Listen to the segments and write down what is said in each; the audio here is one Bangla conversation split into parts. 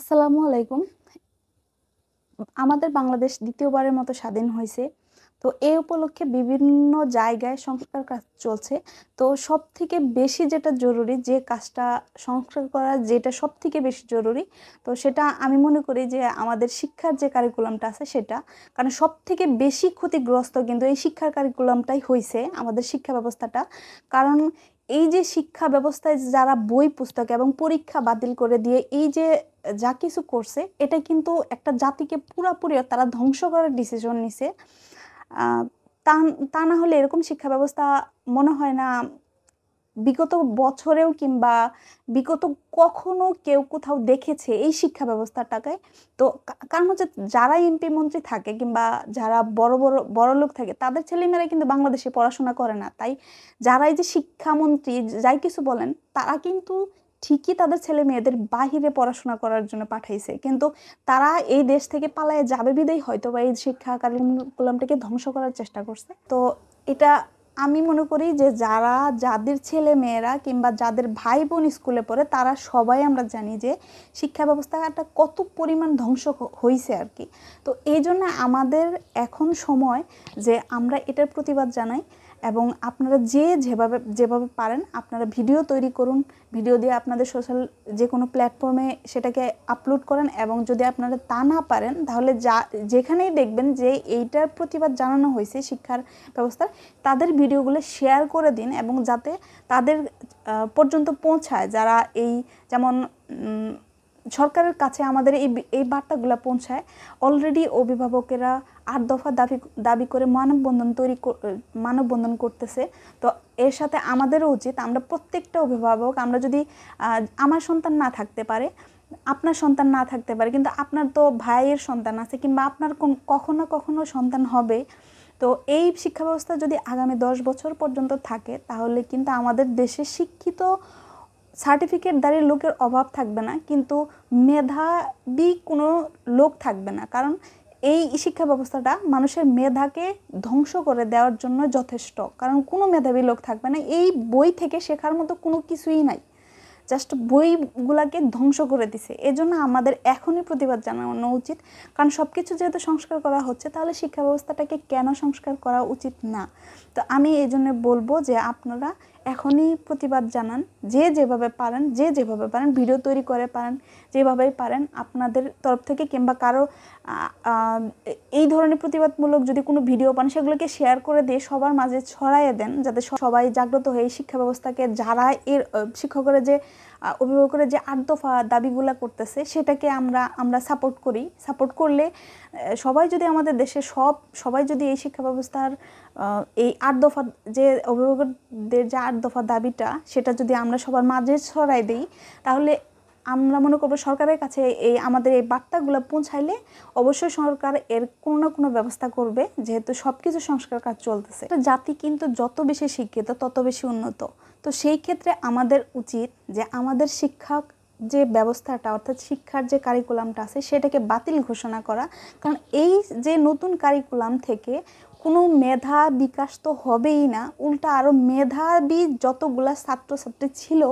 আসসালামু আলাইকুম আমাদের বাংলাদেশ দ্বিতীয়বারের মতো স্বাধীন হয়েছে তো এই উপলক্ষে বিভিন্ন জায়গায় সংস্কার কাজ চলছে তো সব থেকে বেশি যেটা জরুরি যে কাজটা সংস্কার করা যেটা সব থেকে বেশি জরুরি তো সেটা আমি মনে করি যে আমাদের শিক্ষার যে কারিকুলামটা আছে সেটা কারণ সব থেকে বেশি ক্ষতিগ্রস্ত কিন্তু এই শিক্ষার কারিকুলামটাই হয়েছে আমাদের শিক্ষা ব্যবস্থাটা কারণ এই যে শিক্ষা ব্যবস্থায় যারা বই পুস্তক এবং পরীক্ষা বাতিল করে দিয়ে এই যে যা কিছু করছে এটা কিন্তু একটা জাতিকে পুরাপুরি তারা ধ্বংস করার ডিসিশন নিছে তা তা না হলে এরকম শিক্ষা ব্যবস্থা মনে হয় না বিগত বছরেও কিংবা বিগত কখনো কেউ কোথাও দেখেছে এই শিক্ষা ব্যবস্থাটাকে তো কারণ হচ্ছে যারা এমপি মন্ত্রী থাকে কিংবা যারা বড় বড় বড় লোক থাকে তাদের ছেলেমেয়েরা কিন্তু বাংলাদেশে পড়াশোনা করে না তাই যারাই যে শিক্ষামন্ত্রী যাই কিছু বলেন তারা কিন্তু ঠিকই তাদের ছেলে মেয়েদের বাহিরে পড়াশোনা করার জন্য পাঠাইছে কিন্তু তারা এই দেশ থেকে পালায় যাবে বিদেই হয়তো বা এই শিক্ষা কারিকুলামটাকে ধ্বংস করার চেষ্টা করছে তো এটা আমি মনে করি যে যারা যাদের ছেলে মেয়েরা কিংবা যাদের ভাই বোন স্কুলে পড়ে তারা সবাই আমরা জানি যে শিক্ষা ব্যবস্থাটা কত পরিমাণ ধ্বংস হয়েছে আর কি তো এই জন্য আমাদের এখন সময় যে আমরা এটার প্রতিবাদ জানাই এবং আপনারা যে যেভাবে যেভাবে পারেন আপনারা ভিডিও তৈরি করুন ভিডিও দিয়ে আপনাদের সোশ্যাল যে কোনো প্ল্যাটফর্মে সেটাকে আপলোড করেন এবং যদি আপনারা তা না পারেন তাহলে যা যেখানেই দেখবেন যে এইটার প্রতিবাদ জানানো হয়েছে শিক্ষার ব্যবস্থার তাদের ভিডিওগুলো শেয়ার করে দিন এবং যাতে তাদের পর্যন্ত পৌঁছায় যারা এই যেমন সরকারের কাছে আমাদের এই এই বার্তাগুলো পৌঁছায় অলরেডি অভিভাবকেরা আট দফা দাবি দাবি করে মানববন্ধন তৈরি মানববন্ধন করতেছে তো এর সাথে আমাদেরও উচিত আমরা প্রত্যেকটা অভিভাবক আমরা যদি আমার সন্তান না থাকতে পারে আপনার সন্তান না থাকতে পারে কিন্তু আপনার তো ভাইয়ের সন্তান আছে কিংবা আপনার কোন কখনো কখনো সন্তান হবে তো এই শিক্ষা ব্যবস্থা যদি আগামী দশ বছর পর্যন্ত থাকে তাহলে কিন্তু আমাদের দেশে শিক্ষিত সার্টিফিকেট দাঁড়িয়ে লোকের অভাব থাকবে না কিন্তু মেধাবী কোনো লোক থাকবে না কারণ এই শিক্ষা ব্যবস্থাটা মানুষের মেধাকে ধ্বংস করে দেওয়ার জন্য যথেষ্ট কারণ কোনো মেধাবী লোক থাকবে না এই বই থেকে শেখার মতো কোনো কিছুই নাই জাস্ট বইগুলাকে ধ্বংস করে দিছে এজন্য আমাদের এখনই প্রতিবাদ জানানো উচিত কারণ সব কিছু যেহেতু সংস্কার করা হচ্ছে তাহলে শিক্ষা ব্যবস্থাটাকে কেন সংস্কার করা উচিত না তো আমি এই জন্য বলবো যে আপনারা এখনই প্রতিবাদ জানান যে যেভাবে পারেন যে যেভাবে পারেন ভিডিও তৈরি করে পারেন যেভাবেই পারেন আপনাদের তরফ থেকে কিংবা কারো এই ধরনের প্রতিবাদমূলক যদি কোনো ভিডিও পান সেগুলোকে শেয়ার করে দিয়ে সবার মাঝে ছড়াইয়ে দেন যাতে সবাই জাগ্রত হয়ে শিক্ষা ব্যবস্থাকে যারা এর শিক্ষকরা যে অভিভাবকরা যে আট দফা দাবিগুলা করতেছে সেটাকে আমরা আমরা সাপোর্ট করি সাপোর্ট করলে সবাই যদি আমাদের দেশে সব সবাই যদি এই শিক্ষা ব্যবস্থার এই আট দফা যে অভিভাবকদের যে আট দফা দাবিটা সেটা যদি আমরা সবার মাঝে ছড়াই দিই তাহলে আমরা মনে করবো সরকারের কাছে এই আমাদের এই বার্তাগুলো পৌঁছাইলে অবশ্যই সরকার এর কোনো না কোনো ব্যবস্থা করবে যেহেতু সব কিছু সংস্কার কাজ চলতেছে তো জাতি কিন্তু যত বেশি শিক্ষিত তত বেশি উন্নত তো সেই ক্ষেত্রে আমাদের উচিত যে আমাদের শিক্ষক যে ব্যবস্থাটা অর্থাৎ শিক্ষার যে কারিকুলামটা আছে সেটাকে বাতিল ঘোষণা করা কারণ এই যে নতুন কারিকুলাম থেকে কোনো মেধা বিকাশ তো হবেই না উল্টা আরও মেধাবী যতগুলা ছাত্রছাত্রী ছিল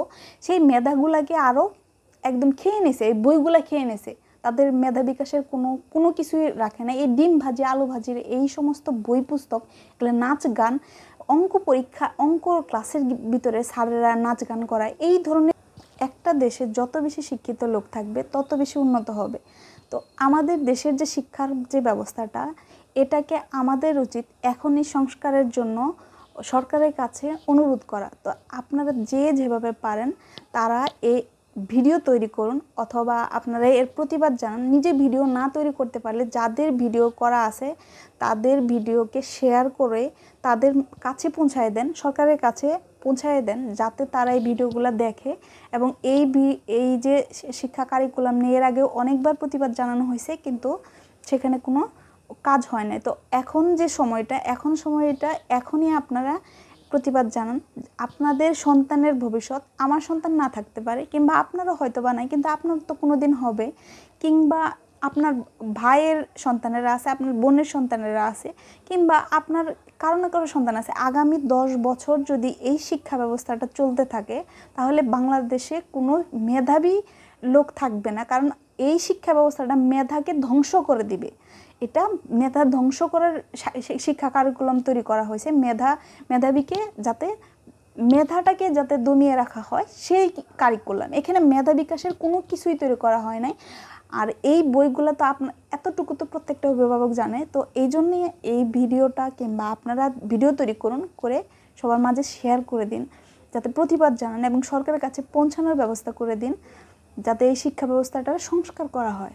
সেই মেধাগুলাকে আরও একদম খেয়ে নিছে এই বইগুলা খেয়ে নিয়েছে তাদের মেধা বিকাশের কোনো কোনো কিছুই রাখে না এই ডিম ভাজি আলু ভাজির এই সমস্ত বই পুস্তক এগুলো নাচ গান অঙ্ক পরীক্ষা অঙ্ক ক্লাসের ভিতরে স্যারেরা নাচ গান করা এই ধরনের একটা দেশে যত বেশি শিক্ষিত লোক থাকবে তত বেশি উন্নত হবে তো আমাদের দেশের যে শিক্ষার যে ব্যবস্থাটা এটাকে আমাদের উচিত এখনই সংস্কারের জন্য সরকারের কাছে অনুরোধ করা তো আপনারা যে যেভাবে পারেন তারা এই ভিডিও তৈরি করুন অথবা আপনারা এর প্রতিবাদ জানান নিজে ভিডিও না তৈরি করতে পারলে যাদের ভিডিও করা আছে তাদের ভিডিওকে শেয়ার করে তাদের কাছে পৌঁছায় দেন সরকারের কাছে পৌঁছায় দেন যাতে তারা এই ভিডিওগুলো দেখে এবং এই এই যে শিক্ষা কারিকুলাম নিয়ে এর আগেও অনেকবার প্রতিবাদ জানানো হয়েছে কিন্তু সেখানে কোনো কাজ হয় না তো এখন যে সময়টা এখন সময়টা এখনই আপনারা প্রতিবাদ জানান আপনাদের সন্তানের ভবিষ্যৎ আমার সন্তান না থাকতে পারে কিংবা আপনারও হয়তো বা নাই কিন্তু আপনার তো কোনো দিন হবে কিংবা আপনার ভাইয়ের সন্তানেরা আছে আপনার বোনের সন্তানেরা আছে কিংবা আপনার কারো না কারো সন্তান আছে আগামী দশ বছর যদি এই শিক্ষা ব্যবস্থাটা চলতে থাকে তাহলে বাংলাদেশে কোনো মেধাবী লোক থাকবে না কারণ এই শিক্ষা ব্যবস্থাটা মেধাকে ধ্বংস করে দিবে এটা মেধা ধ্বংস করার শিক্ষা কারিকুলাম তৈরি করা হয়েছে মেধা মেধাবীকে যাতে মেধাটাকে যাতে দমিয়ে রাখা হয় সেই কারিকুলাম এখানে মেধা বিকাশের কোনো কিছুই তৈরি করা হয় নাই আর এই বইগুলো তো আপনার এতটুকু তো প্রত্যেকটা অভিভাবক জানে তো এই জন্যে এই ভিডিওটা কিংবা আপনারা ভিডিও তৈরি করুন করে সবার মাঝে শেয়ার করে দিন যাতে প্রতিবাদ জানান এবং সরকারের কাছে পৌঁছানোর ব্যবস্থা করে দিন যাতে এই শিক্ষা ব্যবস্থাটা সংস্কার করা হয়